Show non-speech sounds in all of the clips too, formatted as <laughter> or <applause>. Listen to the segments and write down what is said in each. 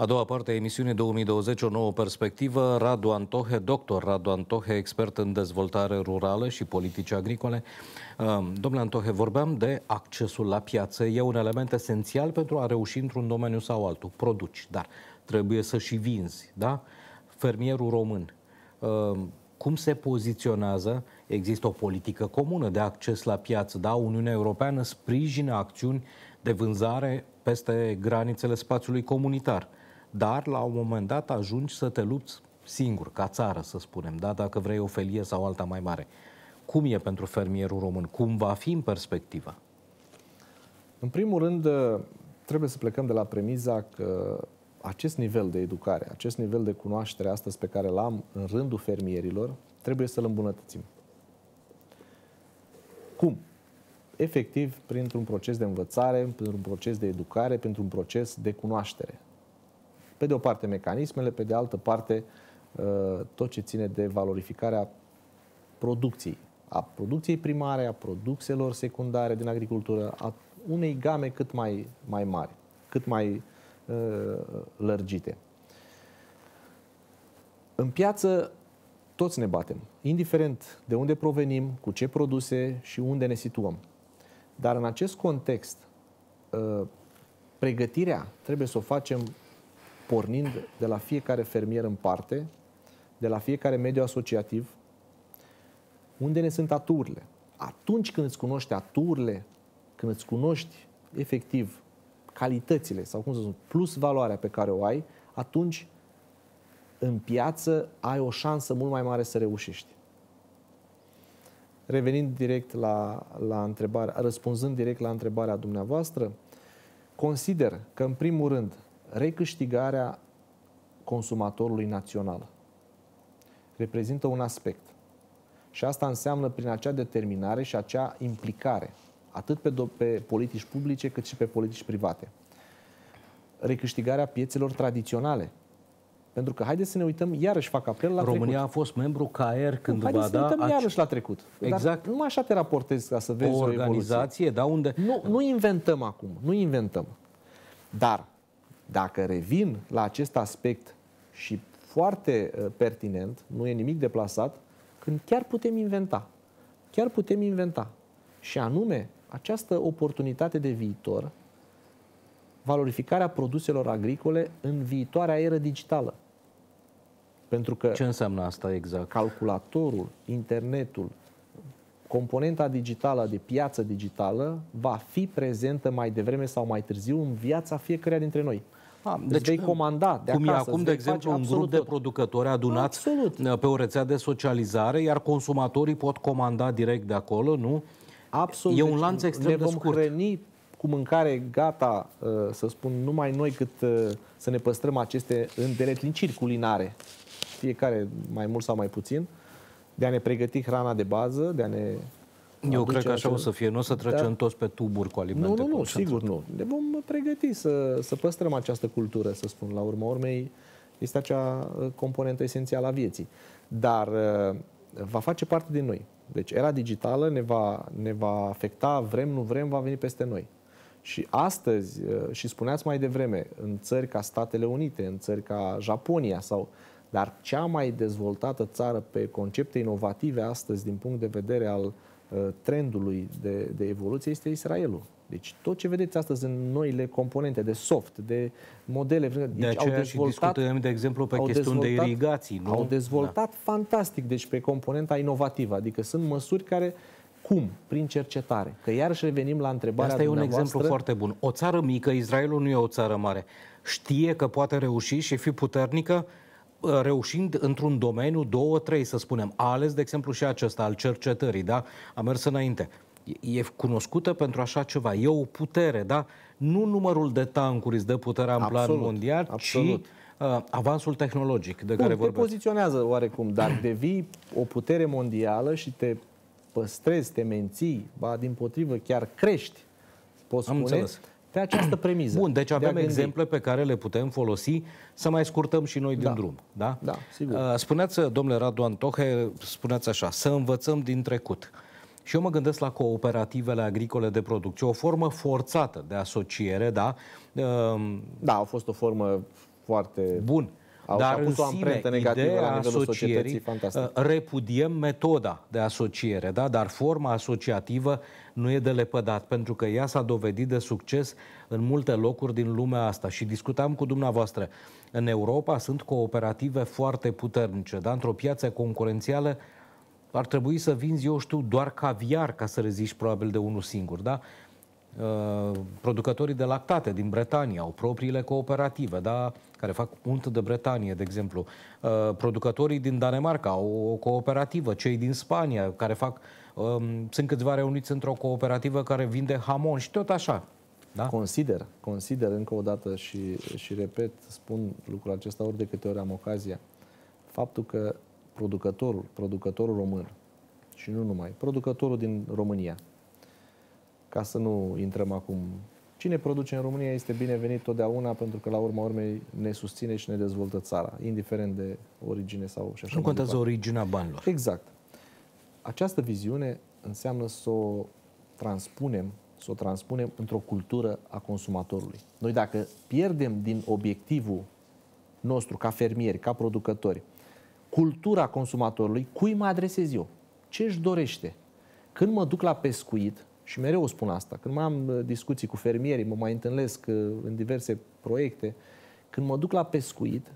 A doua parte a emisiunii 2020, o nouă perspectivă, Radu Antohe, doctor Radu Antohe, expert în dezvoltare rurală și politici agricole. Um, domnule Antohe, vorbeam de accesul la piață. E un element esențial pentru a reuși într-un domeniu sau altul. Produci, dar trebuie să și vinzi, da? Fermierul român, um, cum se poziționează? Există o politică comună de acces la piață, da? Uniunea Europeană sprijină acțiuni de vânzare peste granițele spațiului comunitar dar la un moment dat ajungi să te lupți singur, ca țară, să spunem, da? dacă vrei o felie sau alta mai mare. Cum e pentru fermierul român? Cum va fi în perspectiva? În primul rând, ă, trebuie să plecăm de la premiza că acest nivel de educare, acest nivel de cunoaștere astăzi pe care l-am în rândul fermierilor, trebuie să-l îmbunătățim. Cum? Efectiv, printr-un proces de învățare, printr-un proces de educare, printr-un proces de cunoaștere. Pe de o parte mecanismele, pe de altă parte uh, tot ce ține de valorificarea producției. A producției primare, a produselor secundare din agricultură, a unei game cât mai, mai mari, cât mai uh, lărgite. În piață toți ne batem, indiferent de unde provenim, cu ce produse și unde ne situăm. Dar în acest context, uh, pregătirea trebuie să o facem pornind de la fiecare fermier în parte, de la fiecare mediu asociativ, unde ne sunt aturile. Atunci când îți cunoști aturile, când îți cunoști efectiv calitățile sau cum să spun, plus valoarea pe care o ai, atunci în piață ai o șansă mult mai mare să reușești. Revenind direct la, la întrebare, răspunzând direct la întrebarea dumneavoastră, consider că, în primul rând, recâștigarea consumatorului național. Reprezintă un aspect. Și asta înseamnă prin acea determinare și acea implicare, atât pe, do- pe politici publice cât și pe politici private. Recâștigarea piețelor tradiționale. Pentru că haideți să ne uităm, iarăși fac apel la România trecut. a fost membru CAER când nu, va să da... să ne uităm iarăși la trecut. Exact. Dar nu așa te raportezi ca să vezi o, organizație, o da, unde... Nu, nu inventăm acum, nu inventăm. Dar dacă revin la acest aspect și foarte uh, pertinent, nu e nimic deplasat, când chiar putem inventa. Chiar putem inventa. Și anume, această oportunitate de viitor, valorificarea produselor agricole în viitoarea eră digitală. Pentru că Ce înseamnă asta exact? Calculatorul, internetul, componenta digitală de piață digitală va fi prezentă mai devreme sau mai târziu în viața fiecăruia dintre noi. Deci, deci vei comanda de Cum acasă, e acum, de exemplu, un grup de producători adunați absolut. Uh, pe o rețea de socializare, iar consumatorii pot comanda direct de acolo, nu? Absolut. E un deci lanț extrem de scurt. vom hrăni cu mâncare gata, uh, să spun, numai noi cât uh, să ne păstrăm aceste îndeletniciri culinare, fiecare mai mult sau mai puțin, de a ne pregăti hrana de bază, de a ne eu cred că așa acel... o să fie. Nu o să da. trecem da. toți pe tuburi cu alimente. Nu, nu, nu, sigur nu. Ne vom pregăti să, să păstrăm această cultură, să spun. La urma urmei, este acea uh, componentă esențială a vieții. Dar uh, va face parte din noi. Deci era digitală ne va, ne va afecta, vrem, nu vrem, va veni peste noi. Și astăzi, uh, și spuneați mai devreme, în țări ca Statele Unite, în țări ca Japonia sau dar cea mai dezvoltată țară pe concepte inovative astăzi din punct de vedere al uh, Uh, trendului de, de evoluție este Israelul. Deci tot ce vedeți astăzi în noile componente de soft, de modele, deci aceea au dezvoltat, și discutăm, de exemplu, pe chestiuni de irigații. Nu? Au dezvoltat da. fantastic, deci pe componenta inovativă, adică sunt măsuri care cum? Prin cercetare. Că iarăși revenim la întrebarea Asta e un exemplu foarte bun. O țară mică, Israelul nu e o țară mare, știe că poate reuși și fi puternică Uh, reușind într-un domeniu, două, trei, să spunem, a ales, de exemplu, și acesta, al cercetării, da? A mers înainte. E cunoscută pentru așa ceva. E o putere, da? Nu numărul de tancuri îți dă puterea în absolut, plan mondial, absolut. ci uh, avansul tehnologic de Bun, care vorbim. te poziționează oarecum, dar devii o putere mondială și te păstrezi, te menții, ba din potrivă, chiar crești, poți Am spune, înțeles. Pe această premiză. Bun, deci avem de exemple pe care le putem folosi să mai scurtăm și noi din da. drum. Da? Da, sigur. Uh, spuneați, domnule Radu Antohe, spuneați așa, să învățăm din trecut. Și eu mă gândesc la cooperativele agricole de producție, o formă forțată de asociere, da? Uh, da, a fost o formă foarte... Bun. Au Dar sine o ideea la nivelul uh, Repudiem metoda de asociere, da? dar forma asociativă nu e de lepădat, pentru că ea s-a dovedit de succes în multe locuri din lumea asta. Și discutam cu dumneavoastră, în Europa sunt cooperative foarte puternice, dar într-o piață concurențială ar trebui să vinzi, eu știu, doar caviar ca să reziști probabil de unul singur, da? Uh, producătorii de lactate din Bretania au propriile cooperative, da? care fac unt de Bretanie, de exemplu. Uh, producătorii din Danemarca au o cooperativă, cei din Spania care fac, um, sunt câțiva reuniți într-o cooperativă care vinde hamon și tot așa. Da? Consider, consider încă o dată și, și repet, spun lucrul acesta ori de câte ori am ocazia, faptul că producătorul, producătorul român și nu numai, producătorul din România, ca să nu intrăm acum. Cine produce în România este binevenit totdeauna pentru că la urma urmei ne susține și ne dezvoltă țara, indiferent de origine sau și așa Nu contează originea banilor. Exact. Această viziune înseamnă să o transpunem, să o transpunem într-o cultură a consumatorului. Noi dacă pierdem din obiectivul nostru ca fermieri, ca producători, cultura consumatorului, cui mă adresez eu? Ce își dorește? Când mă duc la pescuit, și mereu spun asta. Când mai am uh, discuții cu fermierii, mă mai întâlnesc uh, în diverse proiecte, când mă duc la pescuit,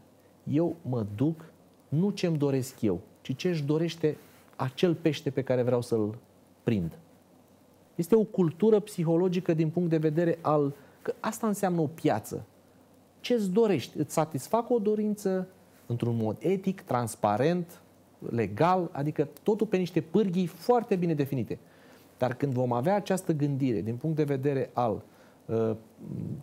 eu mă duc nu ce îmi doresc eu, ci ce își dorește acel pește pe care vreau să-l prind. Este o cultură psihologică din punct de vedere al... Că asta înseamnă o piață. Ce-ți dorești? Îți satisfac o dorință într-un mod etic, transparent, legal, adică totul pe niște pârghii foarte bine definite. Dar când vom avea această gândire din punct de vedere al uh,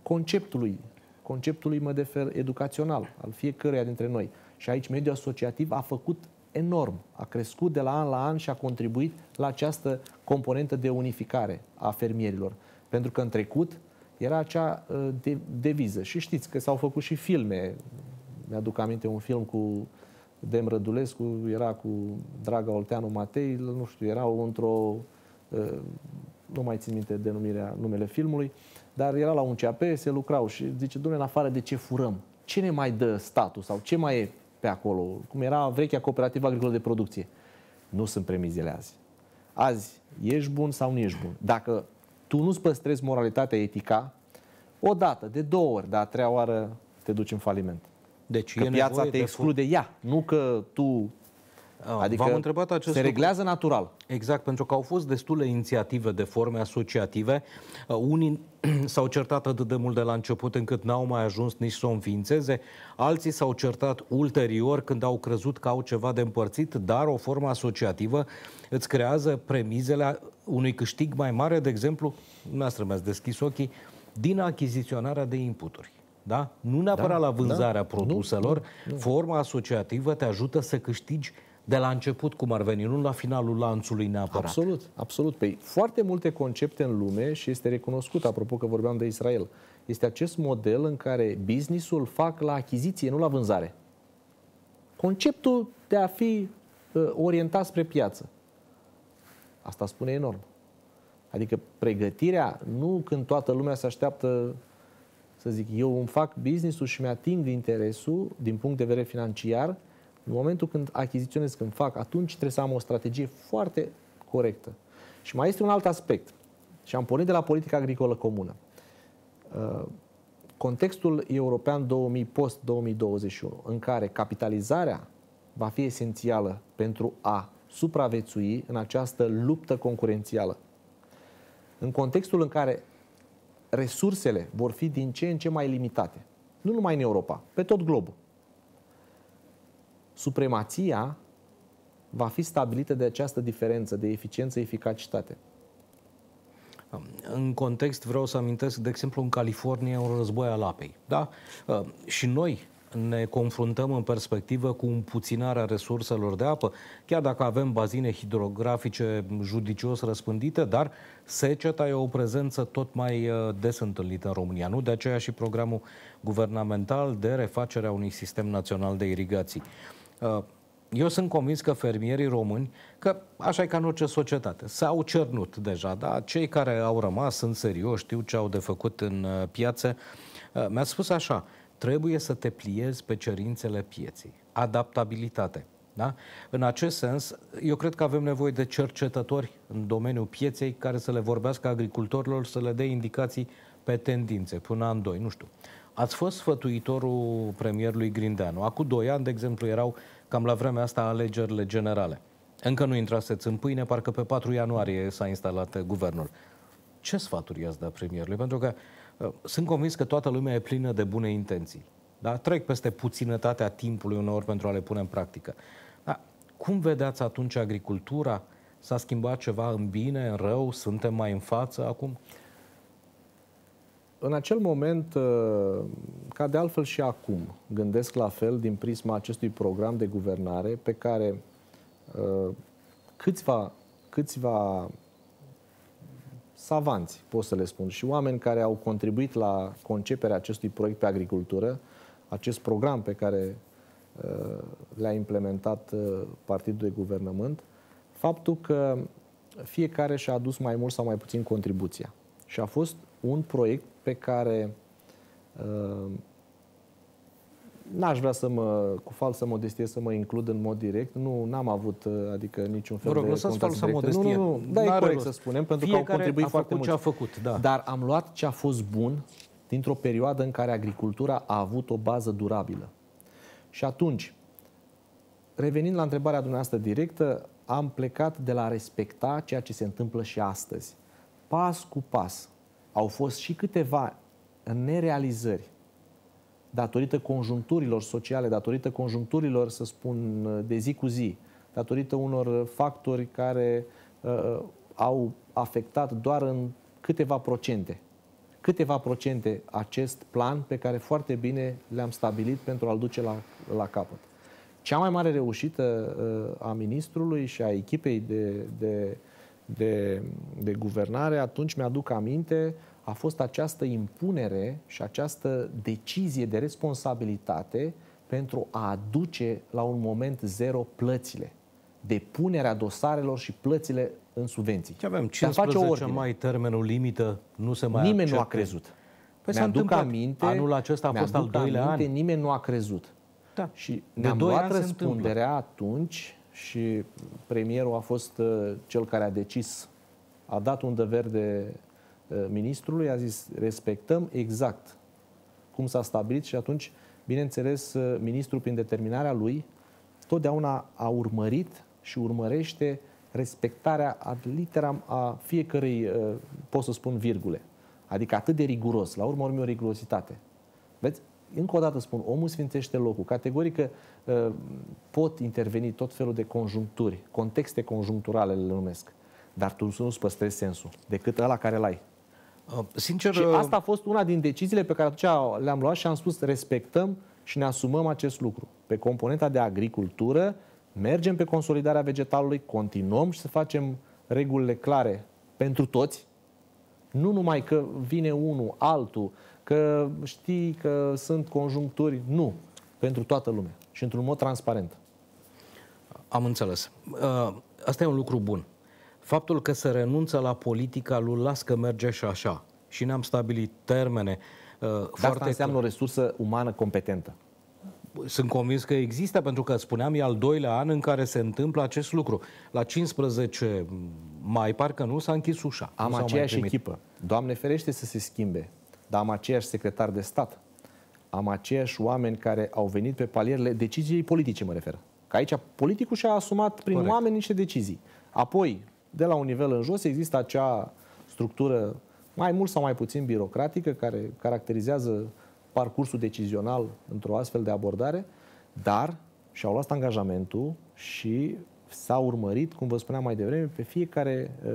conceptului, conceptului mă defer educațional, al fiecăruia dintre noi, și aici mediul asociativ a făcut enorm, a crescut de la an la an și a contribuit la această componentă de unificare a fermierilor. Pentru că în trecut era acea uh, de, deviză. Și știți că s-au făcut și filme. Mi-aduc aminte un film cu Dem era cu Draga Olteanu Matei, nu știu, erau într-o uh, Ă, nu mai țin minte denumirea, numele filmului, dar era la un CAP, se lucrau și zice, domnule, în afară de ce furăm, ce ne mai dă statul sau ce mai e pe acolo, cum era vechea cooperativă agricolă de producție. Nu sunt premizele azi. Azi, ești bun sau nu ești bun. Dacă tu nu-ți păstrezi moralitatea etica, o dată, de două ori, dar a treia oară te duci în faliment. Deci că piața te exclude ea, nu că tu Ah, adică V-am întrebat acest se reglează lucru. natural. Exact, pentru că au fost destule inițiative de forme asociative. Uh, unii <clears throat> s-au certat atât de mult de la început încât n-au mai ajuns nici să o înființeze. Alții s-au certat ulterior când au crezut că au ceva de împărțit, dar o formă asociativă îți creează premizele unui câștig mai mare, de exemplu, dumneavoastră mi-ați deschis ochii, din achiziționarea de inputuri. Da? Nu neapărat da, la da. vânzarea da, produselor, nu, nu, nu. forma asociativă te ajută să câștigi de la început cum ar veni, nu la finalul lanțului neapărat. Absolut, absolut. Păi foarte multe concepte în lume și este recunoscut, apropo că vorbeam de Israel, este acest model în care businessul fac la achiziție, nu la vânzare. Conceptul de a fi uh, orientat spre piață. Asta spune enorm. Adică pregătirea, nu când toată lumea se așteaptă să zic, eu îmi fac business-ul și mi-ating interesul din punct de vedere financiar, în momentul când achiziționez, când fac, atunci trebuie să am o strategie foarte corectă. Și mai este un alt aspect. Și am pornit de la politica agricolă comună. Uh, contextul european 2000 post-2021, în care capitalizarea va fi esențială pentru a supraviețui în această luptă concurențială. În contextul în care resursele vor fi din ce în ce mai limitate, nu numai în Europa, pe tot globul supremația va fi stabilită de această diferență de eficiență, eficacitate. În context vreau să amintesc, de exemplu, în California un război al apei. Da? Uh, și noi ne confruntăm în perspectivă cu împuținarea resurselor de apă, chiar dacă avem bazine hidrografice judicios răspândite, dar seceta e o prezență tot mai uh, des întâlnită în România. Nu de aceea și programul guvernamental de refacerea unui sistem național de irigații. Uh, eu sunt convins că fermierii români, că așa e ca în orice societate, s-au cernut deja, dar cei care au rămas sunt serioși, știu ce au de făcut în uh, piață. Uh, mi-a spus așa, trebuie să te pliezi pe cerințele pieții. Adaptabilitate. Da? În acest sens, eu cred că avem nevoie de cercetători în domeniul pieței care să le vorbească agricultorilor, să le dea indicații pe tendințe, până an doi, nu știu. Ați fost sfătuitorul premierului Grindeanu. Acum doi ani, de exemplu, erau cam la vremea asta alegerile generale. Încă nu intraseți în pâine, parcă pe 4 ianuarie s-a instalat uh, guvernul. Ce sfaturi i-ați dat premierului? Pentru că uh, sunt convins că toată lumea e plină de bune intenții. Da? Trec peste puținătatea timpului uneori pentru a le pune în practică. Da. Cum vedeați atunci agricultura? S-a schimbat ceva în bine, în rău? Suntem mai în față acum? Uh, în acel moment, uh, ca de altfel și acum, gândesc la fel din prisma acestui program de guvernare pe care uh, câțiva, câțiva savanți, pot să le spun, și oameni care au contribuit la conceperea acestui proiect pe agricultură, acest program pe care uh, le-a implementat Partidul de Guvernământ, faptul că fiecare și-a adus mai mult sau mai puțin contribuția. Și a fost un proiect pe care uh, n-aș vrea să mă, cu falsă modestie, să mă includ în mod direct. Nu, n-am avut, uh, adică, niciun fel rog, de lăsați falsă directă. modestie. Nu, nu, nu. Da, e corect rost. să spunem, pentru Fiecare că au contribuit a foarte mult. ce a făcut, da. Dar am luat ce a fost bun dintr-o perioadă în care agricultura a avut o bază durabilă. Și atunci, revenind la întrebarea dumneavoastră directă, am plecat de la respecta ceea ce se întâmplă și astăzi. Pas cu pas au fost și câteva nerealizări datorită conjuncturilor sociale, datorită conjuncturilor, să spun, de zi cu zi, datorită unor factori care uh, uh, au afectat doar în câteva procente. Câteva procente acest plan pe care foarte bine le-am stabilit pentru a-l duce la, la capăt. Cea mai mare reușită uh, a ministrului și a echipei de, de uh, de, de guvernare, atunci mi-aduc aminte, a fost această impunere și această decizie de responsabilitate pentru a aduce la un moment zero plățile. Depunerea dosarelor și plățile în subvenții. Ce avem? 15 face mai termenul limită, nu se mai Nimeni accepte. nu a crezut. Păi mi-aduc aminte, anul acesta a fost al doilea aminte, an. Nimeni nu a crezut. Da. Și ne-am luat răspunderea atunci și premierul a fost uh, cel care a decis, a dat undă verde uh, ministrului, a zis respectăm exact cum s-a stabilit și atunci, bineînțeles, uh, ministrul prin determinarea lui totdeauna a urmărit și urmărește respectarea ad literam a fiecărei, pot să spun, virgule. Adică atât de riguros, la urmă urmei o rigurositate. Vezi? încă o dată spun, omul sfințește locul. Categorică ă, pot interveni tot felul de conjuncturi, contexte conjuncturale le numesc, dar tu nu-ți păstrezi sensul, decât ăla care l-ai. Ă, sincer... Și ă, asta a fost una din deciziile pe care atunci le-am luat și am spus respectăm și ne asumăm acest lucru. Pe componenta de agricultură mergem pe consolidarea vegetalului, continuăm și să facem regulile clare pentru toți, nu numai că vine unul, altul, că știi că sunt conjuncturi. Nu. Pentru toată lumea. Și într-un mod transparent. Am înțeles. Uh, asta e un lucru bun. Faptul că se renunță la politica lui las că merge și așa și ne-am stabilit termene uh, foarte... Asta înseamnă o resursă umană competentă. Sunt convins că există, pentru că, spuneam, e al doilea an în care se întâmplă acest lucru. La 15 mai, parcă nu, s-a închis ușa. Am aceeași echipă. Doamne ferește să se schimbe dar am aceiași secretar de stat, am aceiași oameni care au venit pe palierele deciziei politice, mă refer. Că aici politicul și-a asumat prin Corect. oameni niște decizii. Apoi, de la un nivel în jos, există acea structură mai mult sau mai puțin birocratică care caracterizează parcursul decizional într-o astfel de abordare, dar și-au luat angajamentul și s-a urmărit, cum vă spuneam mai devreme, pe fiecare uh,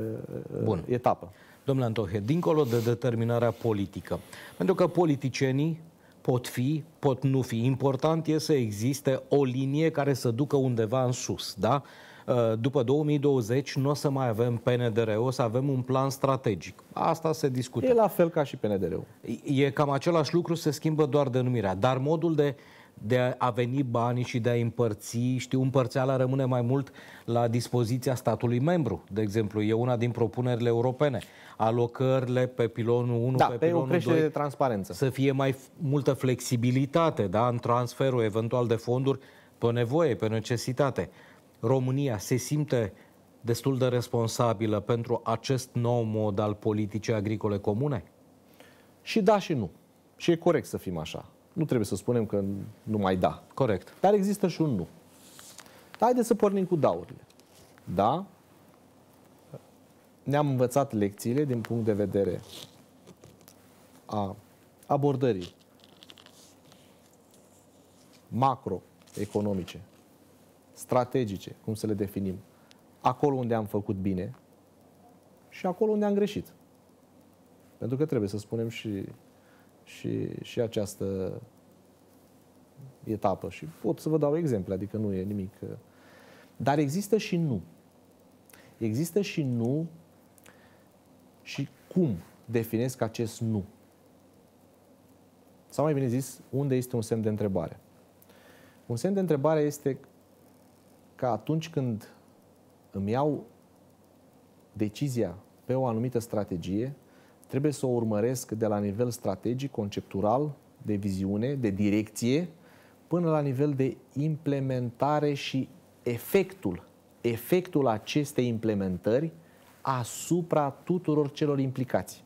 uh Bun. etapă. Domnule Antohe, dincolo de determinarea politică, pentru că politicienii pot fi, pot nu fi. Important e să existe o linie care să ducă undeva în sus, da? Uh, după 2020 nu o să mai avem PNDR, o să avem un plan strategic. Asta se discută. E la fel ca și pndr E cam același lucru, se schimbă doar denumirea. Dar modul de de a veni banii și de a împărți, știu, împărțeala rămâne mai mult la dispoziția statului membru, de exemplu, e una din propunerile europene. Alocările pe pilonul 1, da, pe, pe pilonul 2, de transparență. să fie mai multă flexibilitate da, în transferul eventual de fonduri pe nevoie, pe necesitate. România se simte destul de responsabilă pentru acest nou mod al politicii agricole comune? Și da și nu. Și e corect să fim așa nu trebuie să spunem că nu mai da. Corect. Dar există și un nu. Haideți să pornim cu daurile. Da, ne-am învățat lecțiile din punct de vedere a abordării macroeconomice, strategice, cum să le definim, acolo unde am făcut bine și acolo unde am greșit. Pentru că trebuie să spunem și și, și această etapă. Și pot să vă dau exemple, adică nu e nimic. Uh, dar există și nu. Există și nu și cum definesc acest nu. Sau mai bine zis, unde este un semn de întrebare. Un semn de întrebare este că atunci când îmi iau decizia pe o anumită strategie, trebuie să o urmăresc de la nivel strategic, conceptual de viziune, de direcție, până la nivel de implementare și efectul, efectul acestei implementări asupra tuturor celor implicați.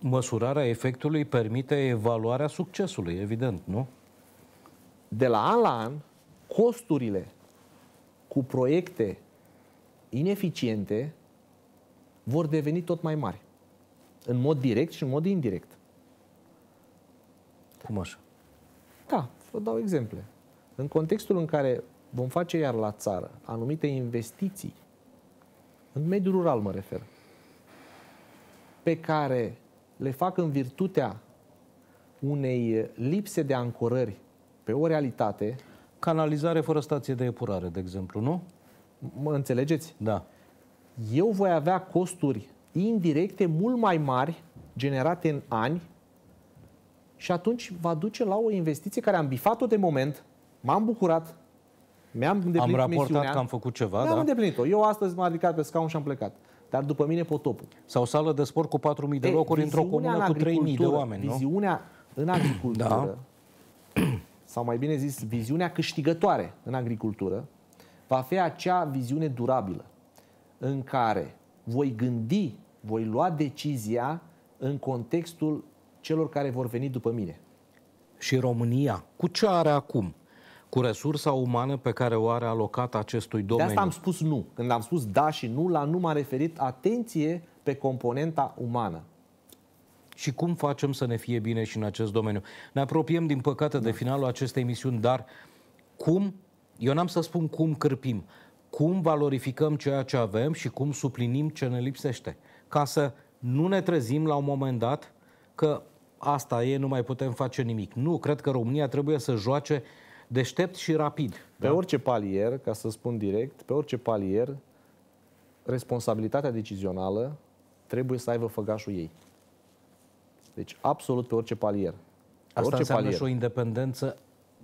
Măsurarea efectului permite evaluarea succesului, evident, nu? De la an la an, costurile cu proiecte ineficiente vor deveni tot mai mari. În mod direct și în mod indirect. Cum așa? Da, vă dau exemple. În contextul în care vom face iar la țară anumite investiții, în mediul rural mă refer, pe care le fac în virtutea unei lipse de ancorări pe o realitate. Canalizare fără stație de epurare, de exemplu, nu? Mă înțelegeți? Da. Eu voi avea costuri indirecte mult mai mari generate în ani și atunci va duce la o investiție care am bifat-o de moment, m-am bucurat, mi-am îndeplinit Am raportat misiunea, că am făcut ceva, Mi-am da? îndeplinit-o. Eu astăzi m-am ridicat pe scaun și am plecat. Dar după mine potopul. Sau sală de sport cu 4.000 de locuri într-o comună în cu 3.000 de oameni, nu? Viziunea în agricultură, da. <clears throat> sau mai bine zis, viziunea câștigătoare în agricultură, va fi acea viziune durabilă în care voi gândi, voi lua decizia în contextul celor care vor veni după mine. Și România, cu ce are acum? Cu resursa umană pe care o are alocat acestui domeniu? De asta am spus nu. Când am spus da și nu, la nu m-a referit atenție pe componenta umană și cum facem să ne fie bine și în acest domeniu. Ne apropiem, din păcate, de da. finalul acestei emisiuni, dar cum, eu n-am să spun cum cârpim, cum valorificăm ceea ce avem și cum suplinim ce ne lipsește. Ca să nu ne trezim la un moment dat că asta e, nu mai putem face nimic. Nu, cred că România trebuie să joace deștept și rapid. Pe da? orice palier, ca să spun direct, pe orice palier, responsabilitatea decizională trebuie să aibă făgașul ei. Deci absolut pe orice palier. Pe Asta orice înseamnă palier. și o independență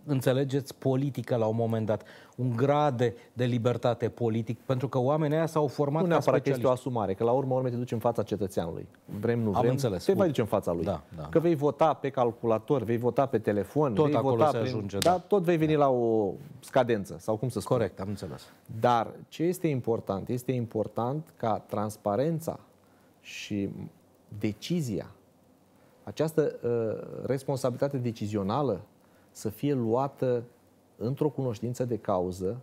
înțelegeți, politică la un moment dat, un grad de, de libertate politic, pentru că oamenii aia s-au format nu neapărat că este o asumare, că la urmă urmei te duci în fața cetățeanului. Vrem, nu vrem, Am înțeles. te Bun. vei în fața lui. Da, da, că da. vei vota pe calculator, vei vota pe telefon, tot vei acolo vota se prin... ajunge, da, da. tot vei veni da. la o scadență, sau cum să spun. Corect, am înțeles. Dar ce este important? Este important ca transparența și decizia această uh, responsabilitate decizională să fie luată într-o cunoștință de cauză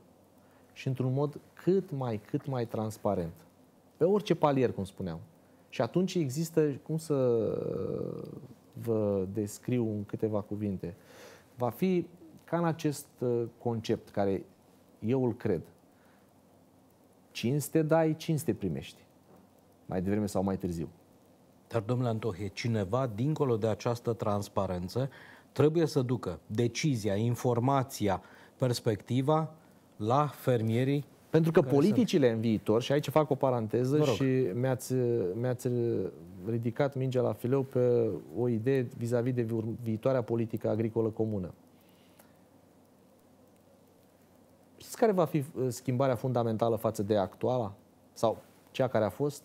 și într-un mod cât mai, cât mai transparent. Pe orice palier, cum spuneam. Și atunci există, cum să vă descriu în câteva cuvinte, va fi ca în acest uh, concept care eu îl cred. Cinste dai, cinste primești. Mai devreme sau mai târziu. Dar, domnule Antohie, cineva, dincolo de această transparență, trebuie să ducă decizia, informația, perspectiva la fermierii pentru că politicile sunt. în viitor, și aici fac o paranteză mă rog. și mi-ați, mi-ați ridicat mingea la fileu pe o idee vis-a-vis -vis de viitoarea politică agricolă comună. Știți care va fi uh, schimbarea fundamentală față de actuala? Sau cea care a fost?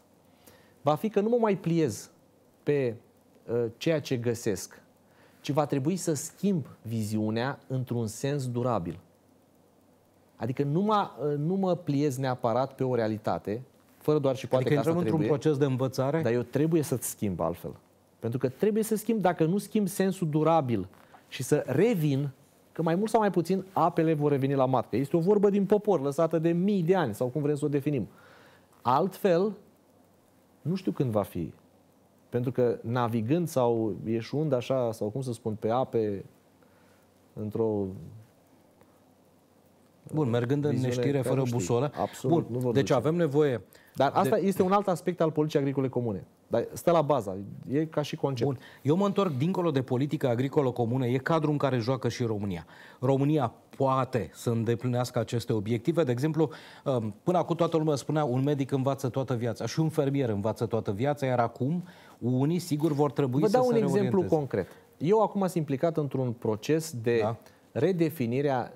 Va fi că nu mă mai pliez pe uh, ceea ce găsesc, ci va trebui să schimb viziunea într-un sens durabil. Adică nu mă, nu mă pliez neapărat pe o realitate, fără doar și poate adică că asta intrăm într-un proces de învățare? Dar eu trebuie să-ți schimb altfel. Pentru că trebuie să schimb, dacă nu schimb sensul durabil și să revin, că mai mult sau mai puțin apele vor reveni la matcă. Este o vorbă din popor, lăsată de mii de ani, sau cum vrem să o definim. Altfel, nu știu când va fi pentru că navigând sau ieșuând așa, sau cum să spun, pe ape, într-o Bun, mergând în neștire fără busolă. Absolut, Bun, deci avem nevoie dar asta de... este un alt aspect al politicii agricole comune. Dar stă la baza, e ca și concept. Bun. Eu mă întorc dincolo de politică agricolă comună, e cadrul în care joacă și România. România poate să îndeplinească aceste obiective. De exemplu, um, până acum toată lumea spunea un medic învață toată viața și un fermier învață toată viața, iar acum unii sigur vor trebui Vă să dau un exemplu concret. Eu acum sunt implicat într-un proces de da? redefinirea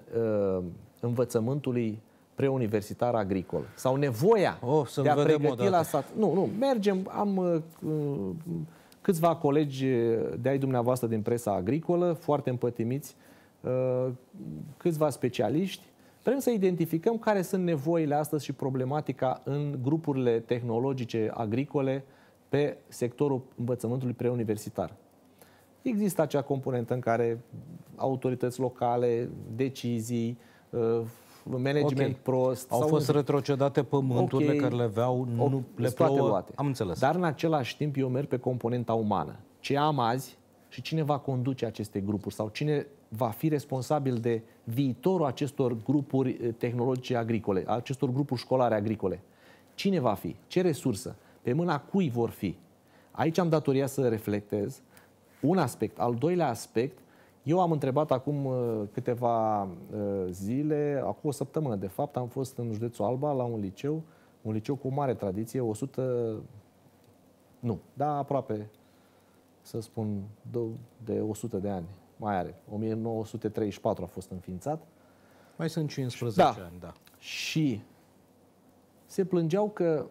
uh, învățământului preuniversitar agricol sau nevoia oh, de a pregăti la sat. Nu, nu, mergem, am uh, câțiva colegi uh, de ai dumneavoastră din presa agricolă, foarte împătimiți, uh, câțiva specialiști. Vrem să identificăm care sunt nevoile astăzi și problematica în grupurile tehnologice agricole pe sectorul învățământului preuniversitar. Există acea componentă în care autorități locale, decizii, uh, management okay. prost. Au sau fost un... retrocedate pământurile okay. care le aveau, nu okay. le plouă. Toate Am înțeles. Dar în același timp eu merg pe componenta umană. Ce am azi și cine va conduce aceste grupuri sau cine va fi responsabil de viitorul acestor grupuri eh, tehnologice agricole, acestor grupuri școlare agricole. Cine va fi? Ce resursă? Pe mâna cui vor fi? Aici am datoria să reflectez. Un aspect. Al doilea aspect, eu am întrebat acum uh, câteva uh, zile, acum o săptămână de fapt, am fost în județul Alba la un liceu, un liceu cu mare tradiție, 100, nu, da, aproape, să spun, de 100 de ani, mai are, 1934 a fost înființat. Mai sunt 15 da. ani, da. Și se plângeau că,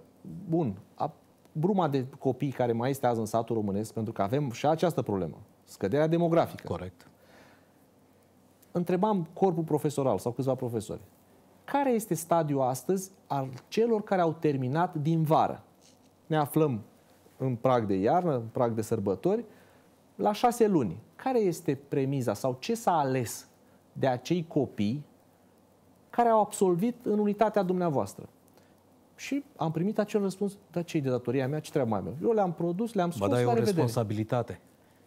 bun, a, bruma de copii care mai este azi în satul românesc, pentru că avem și această problemă, scăderea demografică. Corect întrebam corpul profesoral sau câțiva profesori, care este stadiul astăzi al celor care au terminat din vară? Ne aflăm în prag de iarnă, în prag de sărbători, la șase luni. Care este premiza sau ce s-a ales de acei copii care au absolvit în unitatea dumneavoastră? Și am primit acel răspuns, dar ce de datoria mea, ce mai mea? Eu le-am produs, le-am scos, Ba da, e o revedere. responsabilitate.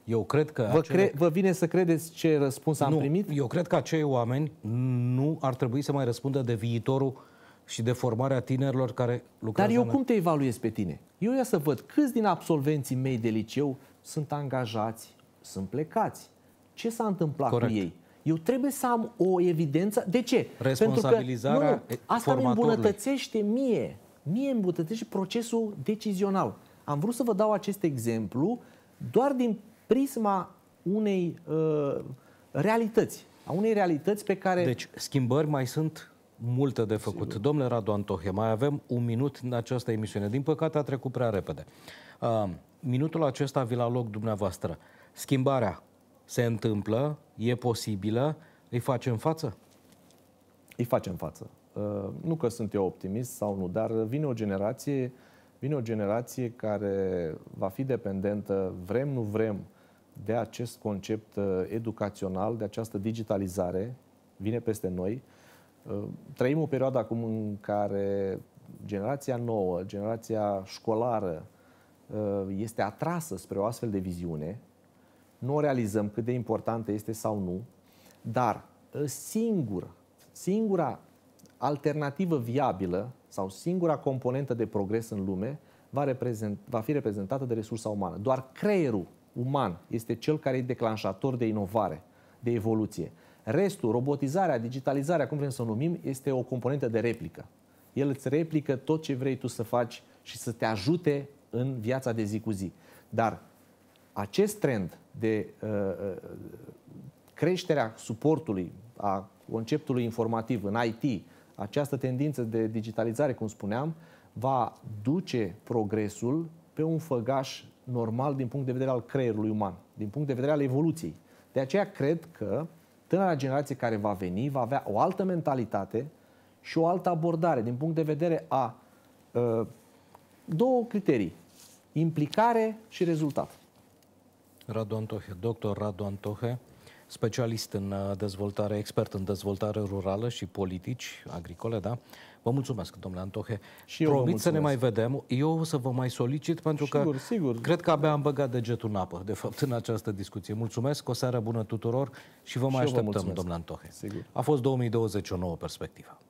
Eu cred că... Vă, acele... cre... Vă vine să credeți ce răspuns am nu, primit? Eu cred că acei oameni nu ar trebui să mai răspundă de viitorul și de formarea tinerilor care lucrează... Dar eu cum te evaluez pe tine? Eu ia să văd câți din absolvenții mei de liceu sunt angajați, sunt plecați. Ce s-a întâmplat Corect. cu ei? Eu trebuie să am o evidență. De ce? Responsabilizarea Pentru că, nu, nu, asta îmi îmbunătățește mie. Mie îmbunătățește procesul decizional. Am vrut să vă dau acest exemplu doar din prisma unei uh, realități, a unei realități pe care... Deci schimbări mai sunt multe de făcut. Sigur. Domnule Radu Antohe, mai avem un minut în această emisiune. Din păcate a trecut prea repede. Uh, minutul acesta vi la loc dumneavoastră. Schimbarea se întâmplă, e posibilă, îi facem față? Îi facem față. Uh, nu că sunt eu optimist sau nu, dar vine o generație, vine o generație care va fi dependentă, vrem, nu vrem, de acest concept uh, educațional, de această digitalizare, vine peste noi. Uh, trăim o perioadă acum în care generația nouă, generația școlară, uh, este atrasă spre o astfel de viziune. Nu realizăm cât de importantă este sau nu, dar singur, singura alternativă viabilă sau singura componentă de progres în lume va, reprezent, va fi reprezentată de resursa umană. Doar creierul uman este cel care e declanșator de inovare, de evoluție. Restul, robotizarea, digitalizarea, cum vrem să o numim, este o componentă de replică. El îți replică tot ce vrei tu să faci și să te ajute în viața de zi cu zi. Dar acest trend de uh, uh creșterea suportului, a conceptului informativ în IT, această tendință de digitalizare, cum spuneam, va duce progresul pe un făgaș normal din punct de vedere al creierului uman, din punct de vedere al evoluției. De aceea cred că tânăra generație care va veni va avea o altă mentalitate și o altă abordare din punct de vedere a uh, două criterii, implicare și rezultat. Radu Antohe, doctor Radu Antohe, specialist în uh, dezvoltare, expert în dezvoltare rurală și politici agricole, da? Vă mulțumesc, domnule Antohe. Și eu Promit să ne mai vedem. Eu o să vă mai solicit pentru sigur, că sigur. cred că abia am băgat degetul în apă, de fapt, în această discuție. Mulțumesc, o seară bună tuturor și vă mai și așteptăm, domnule Antohe. Sigur. A fost nouă perspectiva.